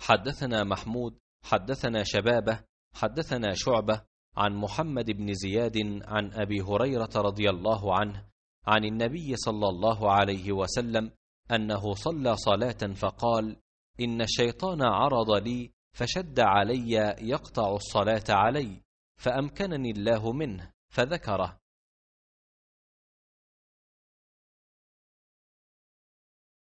حدثنا محمود حدثنا شبابه حدثنا شعبه عن محمد بن زياد عن ابي هريره رضي الله عنه عن النبي صلى الله عليه وسلم انه صلى صلاه فقال ان الشيطان عرض لي فشد علي يقطع الصلاه علي فامكنني الله منه فذكره